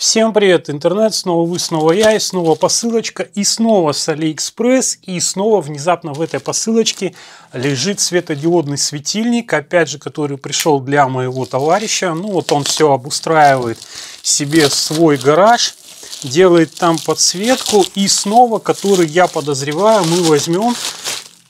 Всем привет, интернет, снова вы, снова я, и снова посылочка, и снова с Алиэкспресс, и снова внезапно в этой посылочке лежит светодиодный светильник, опять же, который пришел для моего товарища, ну вот он все обустраивает себе свой гараж, делает там подсветку, и снова, который, я подозреваю, мы возьмем,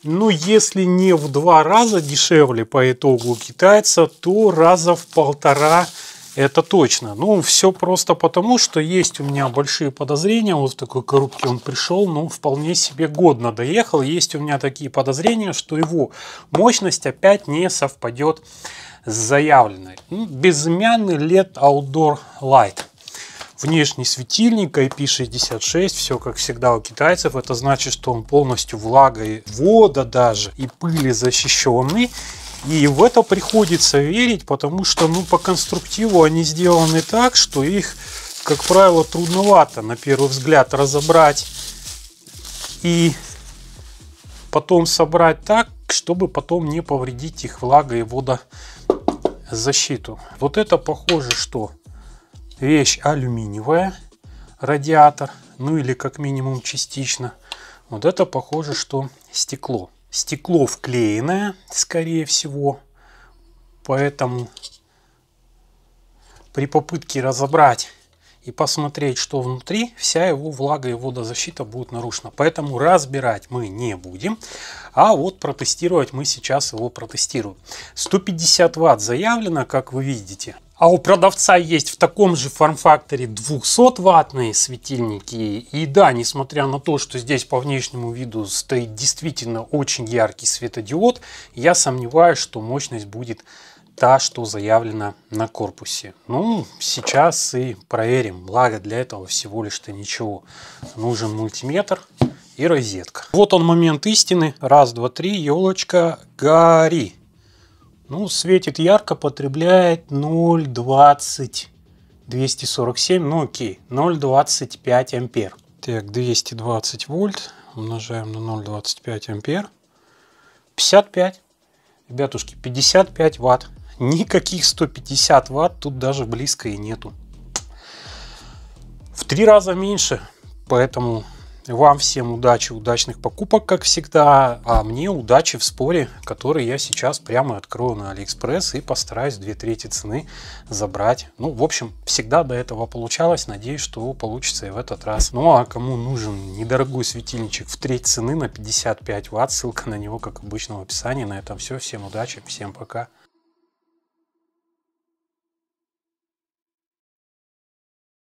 ну если не в два раза дешевле по итогу китайца, то раза в полтора дешевле это точно. Ну, все просто потому, что есть у меня большие подозрения. Вот в такой коробке он пришел, ну, вполне себе годно доехал. Есть у меня такие подозрения, что его мощность опять не совпадет с заявленной. Ну, безымянный LED Outdoor Light. Внешний светильник IP66, все как всегда у китайцев. Это значит, что он полностью влагой, вода даже и пыли защищенный. И в это приходится верить, потому что ну, по конструктиву они сделаны так, что их, как правило, трудновато на первый взгляд разобрать и потом собрать так, чтобы потом не повредить их влага и водозащиту. Вот это похоже, что вещь алюминиевая, радиатор, ну или как минимум частично. Вот это похоже, что стекло. Стекло вклеенное, скорее всего. Поэтому при попытке разобрать и посмотреть, что внутри, вся его влага и водозащита будет нарушена. Поэтому разбирать мы не будем, а вот протестировать мы сейчас его протестируем. 150 Вт заявлено, как вы видите. А у продавца есть в таком же форм-факторе 200-ваттные светильники. И да, несмотря на то, что здесь по внешнему виду стоит действительно очень яркий светодиод, я сомневаюсь, что мощность будет та, что заявлена на корпусе. Ну, сейчас и проверим. Благо для этого всего лишь-то ничего. Нужен мультиметр и розетка. Вот он момент истины. Раз, два, три, елочка, гори. Ну, светит ярко, потребляет 0,20 247, ну окей, 0,25 ампер. Так, 220 вольт умножаем на 0,25 ампер. 55. Ребятушки, 55 ватт. Никаких 150 ватт тут даже близко и нету. В три раза меньше, поэтому вам всем удачи, удачных покупок, как всегда. А мне удачи в споре, который я сейчас прямо открою на Алиэкспресс и постараюсь две трети цены забрать. Ну, в общем, всегда до этого получалось. Надеюсь, что получится и в этот раз. Ну, а кому нужен недорогой светильничек в треть цены на 55 ватт, ссылка на него, как обычно, в описании. На этом все. Всем удачи, всем пока.